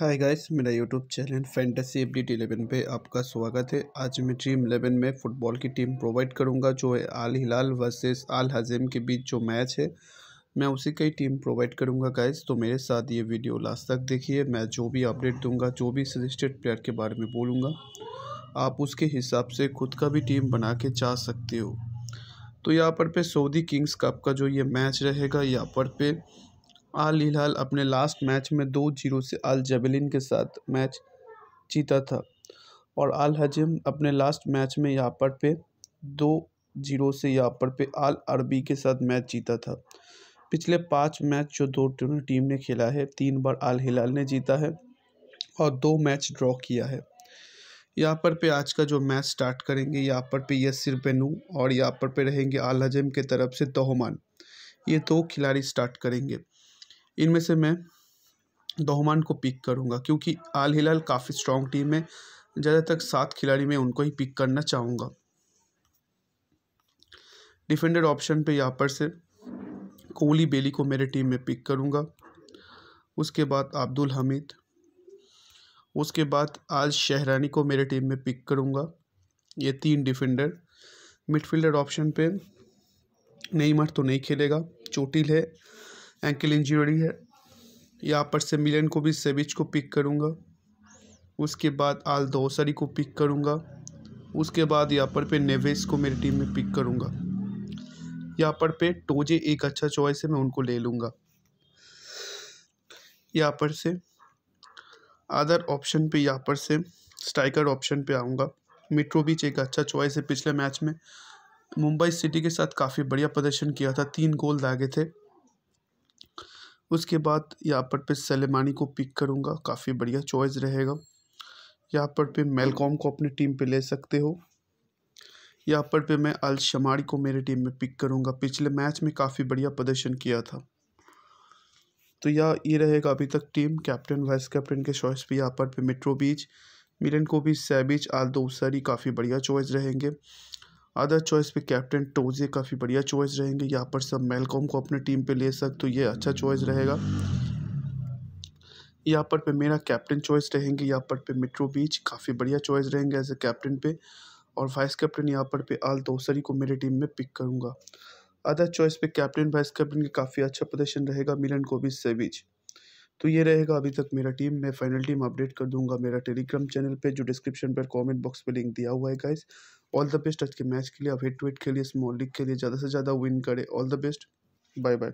हाय guys मेरा YouTube channel fantasy F eleven पे आपका स्वागत है आज मैं ड्रीम इलेवन में फ़ुटबॉल की टीम प्रोवाइड करूंगा जो है आल हिलाल वर्सेस आल हज़ीम के बीच जो मैच है मैं उसी का ही टीम प्रोवाइड करूंगा गाइस तो मेरे साथ ये वीडियो लास्ट तक देखिए मैं जो भी अपडेट दूंगा जो भी सजेस्टेड प्लेयर के बारे में बोलूँगा आप उसके हिसाब से खुद का भी टीम बना के जा सकते हो तो यहाँ पर पे सऊदी किंग्स कप का जो ये मैच रहेगा यहाँ पर पे आल हिलाल अपने लास्ट मैच में दो जीरो से अल जबेलिन के साथ मैच जीता था और आल हजम अपने लास्ट मैच में यापर पे दो जीरो से यापर पे आल अरबी के साथ मैच जीता था पिछले पाँच मैच जो दो टीम ने खेला है तीन बार आल हिलाल ने जीता है और दो मैच ड्रॉ किया है यहाँ पर पे आज का जो मैच स्टार्ट करेंगे यहाँ पर पे यसिर बेनू और यहाँ पर पे रहेंगे आल हजम के तरफ से तोहमान ये दो तो खिलाड़ी स्टार्ट करेंगे इनमें से मैं दोहमान को पिक करूँगा क्योंकि आल हिलाल काफ़ी स्ट्रॉन्ग टीम है ज़्यादा तक सात खिलाड़ी में उनको ही पिक करना चाहूँगा डिफेंडर ऑप्शन पे यहाँ पर से कोहली बेली को मेरे टीम में पिक करूँगा उसके बाद अब्दुल हमीद उसके बाद आज शहरानी को मेरे टीम में पिक करूँगा ये तीन डिफेंडर मिडफील्डर ऑप्शन पे मर तो नहीं खेलेगा चोटिल है एंकल इंजरी है यहाँ पर से मिलन को भी सेविच को पिक करूँगा उसके बाद आल दोसरी को पिक करूँगा उसके बाद यहाँ पर पे नेवेस को मेरी टीम में पिक करूँगा यहाँ पर पे टोजे एक अच्छा चॉइस है मैं उनको ले लूँगा यहाँ पर से अदर ऑप्शन पे यहाँ पर से स्ट्राइकर ऑप्शन पे आऊँगा मिट्रोविच एक अच्छा चॉइस है पिछले मैच में मुंबई सिटी के साथ काफ़ी बढ़िया प्रदर्शन किया था तीन गोल दागे थे उसके बाद यहाँ पर पे सलेमानी को पिक करूँगा काफ़ी बढ़िया चॉइस रहेगा यहाँ पर पे मेलकॉम को अपनी टीम पे ले सकते हो यहाँ पर पे मैं अल शमारी को मेरे टीम में पिक करूँगा पिछले मैच में काफ़ी बढ़िया प्रदर्शन किया था तो यह ये रहेगा अभी तक टीम कैप्टन वाइस कैप्टन के चॉइस पे यहाँ पर पे मिट्रो बीच मिलन को भी सैबिच आल दो काफ़ी बढ़िया चॉइस रहेंगे अदर चॉइस पे कैप्टन टोजे काफ़ी बढ़िया चॉइस रहेंगे यहाँ पर सब मेलकॉम को अपने टीम पे ले सकते हो ये अच्छा चॉइस रहेगा यहाँ पर पे मेरा कैप्टन चॉइस रहेंगे यहाँ पर पे मिट्रो बीच काफ़ी बढ़िया चॉइस रहेंगे एज ए कैप्टन पे और वाइस कैप्टन यहाँ पर पे आल दोसरी को मेरे टीम में पिक करूँगा अदर चॉइस पे कैप्टन वाइस कैप्टन का काफ़ी अच्छा प्रदर्शन रहेगा मिलन से बीच तो ये रहेगा अभी तक मेरा टीम मैं फाइनल टीम अपडेट कर दूंगा मेरा टेलीग्राम चैनल पे जो डिस्क्रिप्शन पर कमेंट बॉक्स पे लिंक दिया हुआ है गाइस ऑल द बेस्ट आज के मैच के लिए अब हेड टू हेड के लिए स्मॉल लीग के लिए ज़्यादा से ज़्यादा विन करें all the best bye bye